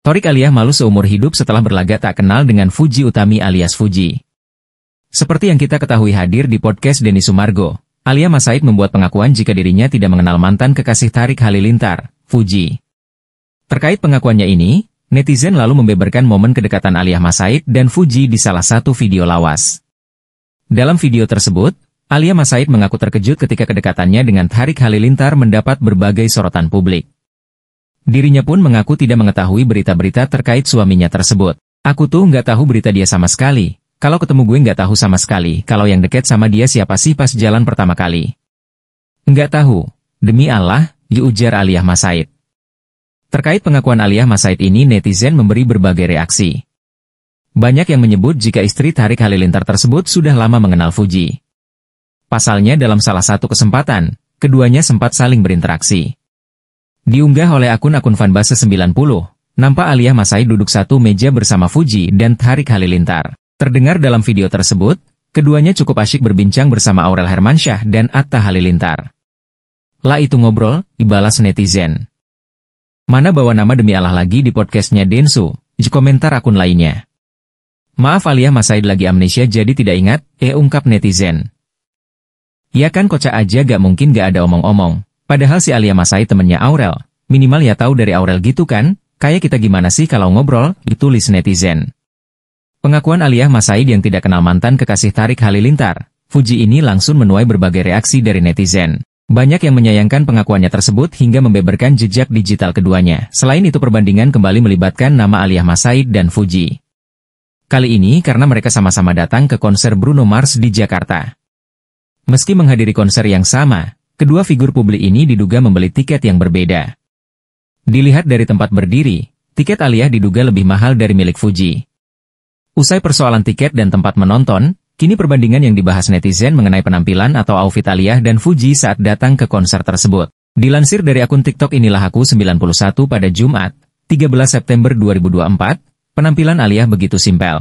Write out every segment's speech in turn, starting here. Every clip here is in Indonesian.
Torik Aliyah malu seumur hidup setelah berlagak tak kenal dengan Fuji Utami alias Fuji. Seperti yang kita ketahui hadir di podcast Denny Sumargo, Alia Masaid membuat pengakuan jika dirinya tidak mengenal mantan kekasih Tarik Halilintar, Fuji. Terkait pengakuannya ini, netizen lalu membeberkan momen kedekatan Alia Masaid dan Fuji di salah satu video lawas. Dalam video tersebut, Alia Masaid mengaku terkejut ketika kedekatannya dengan Tarik Halilintar mendapat berbagai sorotan publik. Dirinya pun mengaku tidak mengetahui berita-berita terkait suaminya tersebut. Aku tuh nggak tahu berita dia sama sekali. Kalau ketemu gue nggak tahu sama sekali kalau yang deket sama dia siapa sih pas jalan pertama kali. Nggak tahu. Demi Allah, diujar Aliyah Masaid. Terkait pengakuan Aliyah Masaid ini netizen memberi berbagai reaksi. Banyak yang menyebut jika istri Tarik Halilintar tersebut sudah lama mengenal Fuji. Pasalnya dalam salah satu kesempatan, keduanya sempat saling berinteraksi. Diunggah oleh akun-akun fanbase 90, nampak Alia Masai duduk satu meja bersama Fuji dan Tarik Halilintar. Terdengar dalam video tersebut, keduanya cukup asyik berbincang bersama Aurel Hermansyah dan Atta Halilintar. Lah itu ngobrol, dibalas netizen. Mana bawa nama demi Allah lagi di podcastnya Densu, di komentar akun lainnya. Maaf Alia Masaid lagi amnesia jadi tidak ingat, eh ungkap netizen. Ya kan kocak aja gak mungkin gak ada omong-omong. Padahal si Alia Masai temennya Aurel, minimal ya tahu dari Aurel gitu kan, kayak kita gimana sih kalau ngobrol, ditulis netizen. Pengakuan Alia Masai yang tidak kenal mantan kekasih Tarik Halilintar, Fuji ini langsung menuai berbagai reaksi dari netizen. Banyak yang menyayangkan pengakuannya tersebut hingga membeberkan jejak digital keduanya. Selain itu perbandingan kembali melibatkan nama alia Masai dan Fuji. Kali ini karena mereka sama-sama datang ke konser Bruno Mars di Jakarta. Meski menghadiri konser yang sama, Kedua figur publik ini diduga membeli tiket yang berbeda. Dilihat dari tempat berdiri, tiket Alia diduga lebih mahal dari milik Fuji. Usai persoalan tiket dan tempat menonton, kini perbandingan yang dibahas netizen mengenai penampilan atau outfit Alia dan Fuji saat datang ke konser tersebut. Dilansir dari akun TikTok inilah aku 91 pada Jumat, 13 September 2024, penampilan Alia begitu simpel.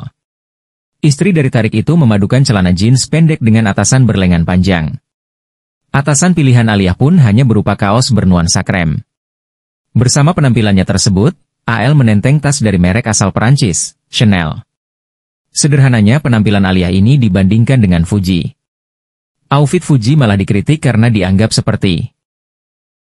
Istri dari Tarik itu memadukan celana jeans pendek dengan atasan berlengan panjang. Atasan pilihan Alia pun hanya berupa kaos bernuansa krem. Bersama penampilannya tersebut, AL menenteng tas dari merek asal Perancis, Chanel. Sederhananya penampilan Alia ini dibandingkan dengan Fuji. Outfit Fuji malah dikritik karena dianggap seperti